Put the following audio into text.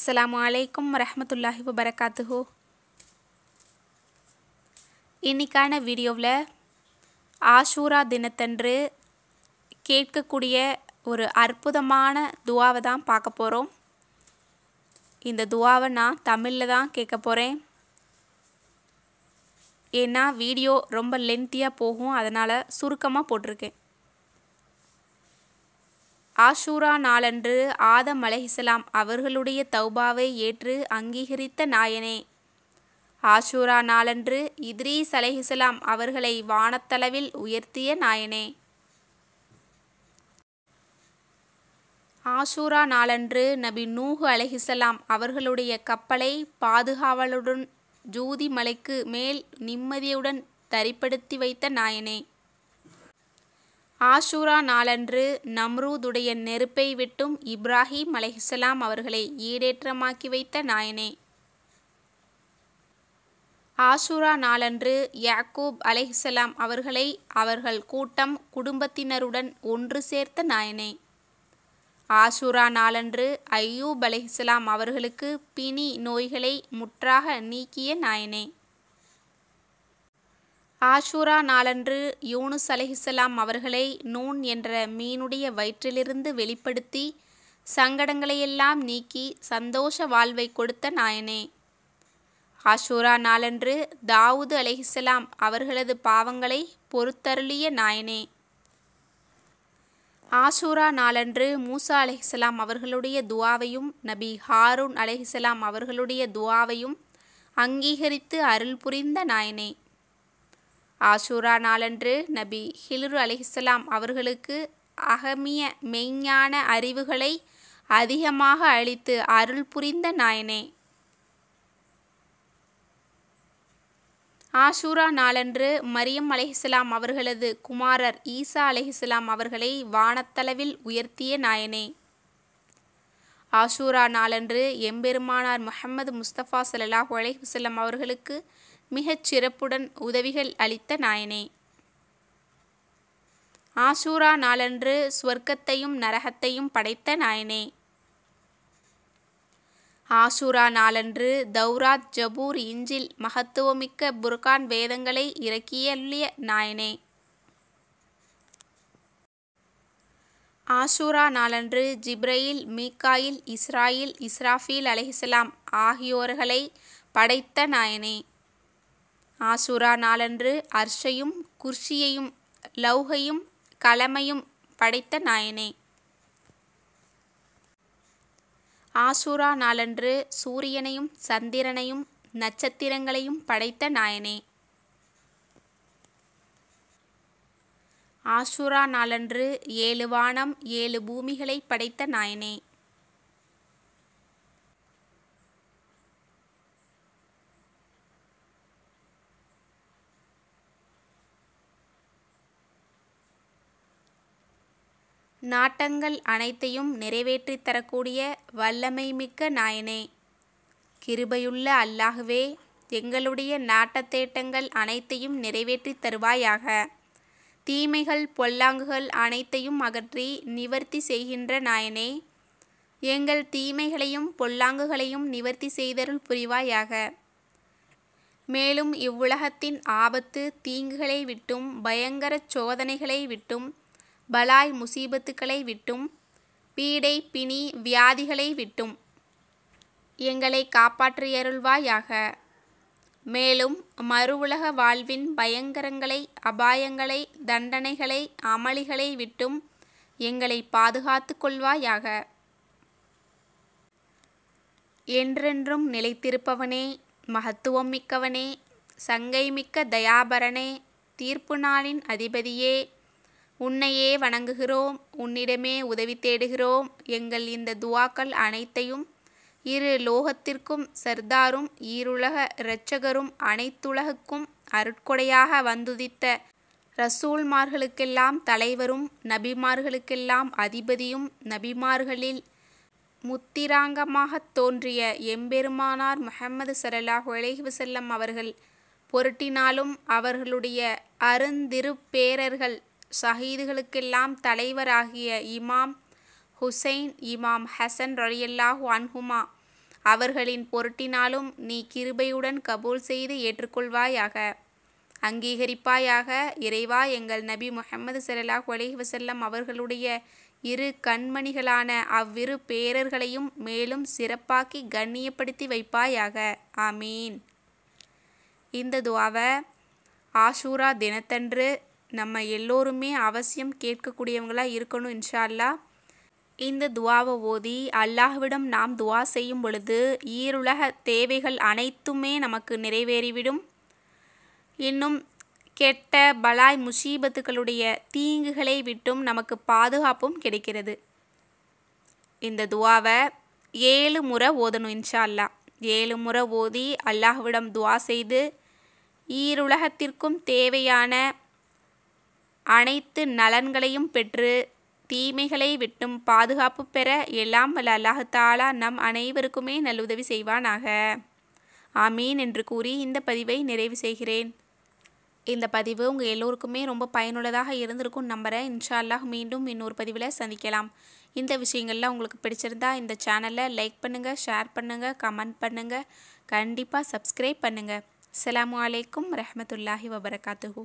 அஸ்லாம் வலைக்கம் வரமத்துல்லாஹி வபரகாத்துஹோ இன்றைக்கான வீடியோவில் ஆஷூரா தினத்தன்று கேட்கக்கூடிய ஒரு அற்புதமான துவாவை தான் பார்க்க போகிறோம் இந்த துவாவை நான் தமிழில் தான் கேட்க போகிறேன் ஏன்னா வீடியோ ரொம்ப லென்த்தியாக போகும் அதனால் சுருக்கமாக போட்டிருக்கேன் ஆஷூரா நாளன்று ஆதம் அலஹிசலாம் அவர்களுடைய தௌபாவை ஏற்று அங்கீகரித்த நாயனே ஆஷூரா நாளன்று இத்ரீஸ் அலஹிஸ்லாம் அவர்களை வானத்தளவில் உயர்த்திய நாயனே ஆஷூரா நாளன்று நபி நூஹு அலஹிசலாம் அவர்களுடைய கப்பலை பாதுகாவலுடன் ஜூதி மலைக்கு மேல் நிம்மதியுடன் தரிப்படுத்தி வைத்த நாயனே ஆஷூரா நாளன்று நம்ரூதுடைய நெருப்பை விட்டும் இப்ராஹிம் அலைஹிசலாம் அவர்களை ஈடேற்றமாக்கி வைத்த நாயனே ஆஷூரா நாளன்று யாக்கூப் அலைஹிசலாம் அவர்களை அவர்கள் கூட்டம் குடும்பத்தினருடன் ஒன்று சேர்த்த நாயனே ஆசூரா நாளன்று ஐயூப் அலைஹிசலாம் அவர்களுக்கு பிணி நோய்களை முற்றாக நீக்கிய நாயனே ஆஷூரா நாளன்று யூனுஸ் அலஹிசலாம் அவர்களை நூன் என்ற மீனுடைய வயிற்றிலிருந்து வெளிப்படுத்தி சங்கடங்களையெல்லாம் நீக்கி சந்தோஷ வாழ்வை கொடுத்த நாயனே ஆஷூரா நாளன்று தாவூது அலஹிசலாம் அவர்களது பாவங்களை பொறுத்தருளிய நாயனே ஆஷூரா நாளன்று மூசா அலஹிசலாம் அவர்களுடைய துவாவையும் நபி ஹாரூன் அலஹிசலாம் அவர்களுடைய துவாவையும் அங்கீகரித்து அருள் புரிந்த நாயனே ஆசூரா நாளன்று நபி ஹிலுரு அலிஹிஸ்லாம் அவர்களுக்கு அகமிய மெய்ஞான அறிவுகளை அதிகமாக அளித்து அருள் புரிந்த நாயனே ஆஷூரா நாளன்று மரியம் அலைஹிஸ்லாம் அவர்களது குமாரர் ஈசா அலைஹிஸ்லாம் அவர்களை வானத்தளவில் உயர்த்திய நாயனே ஆஷூரா நாளன்று எம்பெருமானார் முகமது முஸ்தபா சல்லாஹூ அலைஹிஸ்லாம் அவர்களுக்கு மிகச் சிறப்புடன் உதவிகள் அளித்த நாயனே ஆசூரா நாளன்று ஸ்வர்க்கத்தையும் நரகத்தையும் படைத்த நாயனே ஆசூரா நாளன்று தௌராத் ஜபூர் இஞ்சில் மகத்துவமிக்க புர்கான் வேதங்களை இறக்கியல்லிய நாயனே ஆசூரா நாளன்று ஜிப்ரயில் மீக்காயில் இஸ்ராயில் இஸ்ராஃபீல் அலஹிசலாம் ஆகியோர்களை படைத்த நாயனே ஆசுரா நாளன்று அர்ஷையும் குர்ஷியையும் லௌகையும் கலமையும் படைத்த நாயனே ஆசுரா நாளன்று சூரியனையும் சந்திரனையும் நட்சத்திரங்களையும் படைத்த நாயனே ஆசுரா நாளன்று ஏழு வானம் ஏழு பூமிகளை படைத்த நாயனே நாட்டங்கள் அனைத்தையும் நிறைவேற்றித் தரக்கூடிய வல்லமை மிக்க நாயனே கிருபையுள்ள அல்லாஹுவே எங்களுடைய நாட்டத்தேட்டங்கள் அனைத்தையும் நிறைவேற்றித் தருவாயாக தீமைகள் பொல்லாங்குகள் அனைத்தையும் அகற்றி நிவர்த்தி செய்கின்ற நாயனே எங்கள் தீமைகளையும் பொல்லாங்குகளையும் நிவர்த்தி செய்தருள் புரிவாயாக மேலும் இவ்வுலகத்தின் ஆபத்து தீங்குகளை விட்டும் பயங்கர சோதனைகளை விட்டும் பலாய் முசீபத்துக்களை விட்டும் பீடை பிணி வியாதிகளை விட்டும் எங்களை காப்பாற்றியருள்வாயாக மேலும் மறு உலக வாழ்வின் பயங்கரங்களை அபாயங்களை தண்டனைகளை அமளிகளை விட்டும் எங்களை பாதுகாத்து கொள்வாயாக என்றென்றும் நிலைத்திருப்பவனே மகத்துவம் மிக்கவனே சங்கை மிக்க தயாபரனே தீர்ப்பு நாளின் அதிபதியே உன்னையே வணங்குகிறோம் உன்னிடமே உதவி தேடுகிறோம் எங்கள் இந்த துவாக்கள் அனைத்தையும் இரு லோகத்திற்கும் சர்தாரும் ஈருலக இரட்சகரும் அனைத்துலகுக்கும் அருட்கொடையாக வந்துதித்த ரசூல்மார்களுக்கெல்லாம் தலைவரும் நபிமார்களுக்கெல்லாம் அதிபதியும் நபிமார்களில் முத்திராங்கமாக தோன்றிய எம்பெருமானார் முஹம்மது சல்லாஹ் செல்லம் அவர்கள் பொருட்டினாலும் அவர்களுடைய அருந்திருப்பேரர்கள் ஷஹீதுகளுக்கெல்லாம் தலைவராகிய இமாம் ஹுசைன் இமாம் ஹசன் ரலியல்லாஹு அன்ஹுமா அவர்களின் பொருட்டினாலும் நீ கிருபையுடன் கபூல் செய்து ஏற்றுக்கொள்வாயாக அங்கீகரிப்பாயாக இறைவா எங்கள் நபி முஹம்மது சல்லாஹ் அலஹி வசல்லம் அவர்களுடைய இரு கண்மணிகளான அவ்விரு பேரர்களையும் மேலும் சிறப்பாக்கி கண்ணியப்படுத்தி வைப்பாயாக ஆமீன் இந்த துவாவை ஆஷூரா தினத்தன்று நம்ம எல்லோருமே அவசியம் கேட்கக்கூடியவங்களாக இருக்கணும் இன்ஷா அல்லா இந்த துவாவை ஓதி அல்லாஹ்விடம் நாம் துவா செய்யும் பொழுது ஈருலக தேவைகள் அனைத்துமே நமக்கு நிறைவேறிவிடும் இன்னும் கெட்ட பலாய் முசீபத்துகளுடைய தீங்குகளை விட்டும் நமக்கு பாதுகாப்பும் கிடைக்கிறது இந்த துவாவை ஏழு முறை ஓதணும் இன்ஷா ஏழு முறை ஓதி அல்லாஹ்விடம் துவா செய்து ஈருலகத்திற்கும் தேவையான அனைத்து நலன்களையும் பெற்று தீமைகளை விட்டும் பாதுகாப்பு பெற எல்லாம் வல்ல அல்லாஹு தாலா நம் அனைவருக்குமே நல்லுதவி செய்வானாக ஆமீன் என்று கூறி இந்த பதிவை நிறைவு செய்கிறேன் இந்த பதிவு உங்கள் எல்லோருக்குமே ரொம்ப பயனுள்ளதாக இருந்திருக்கும் நம்புகிறேன் இன்ஷா அல்லாஹ் மீண்டும் இன்னொரு பதிவில் சந்திக்கலாம் இந்த விஷயங்கள்லாம் உங்களுக்கு பிடிச்சிருந்தா இந்த சேனலை லைக் பண்ணுங்கள் ஷேர் பண்ணுங்கள் கமெண்ட் பண்ணுங்கள் கண்டிப்பாக சப்ஸ்கிரைப் பண்ணுங்கள் அலாம் ரஹமத்துல்லாஹி வபரகாத்துஹூ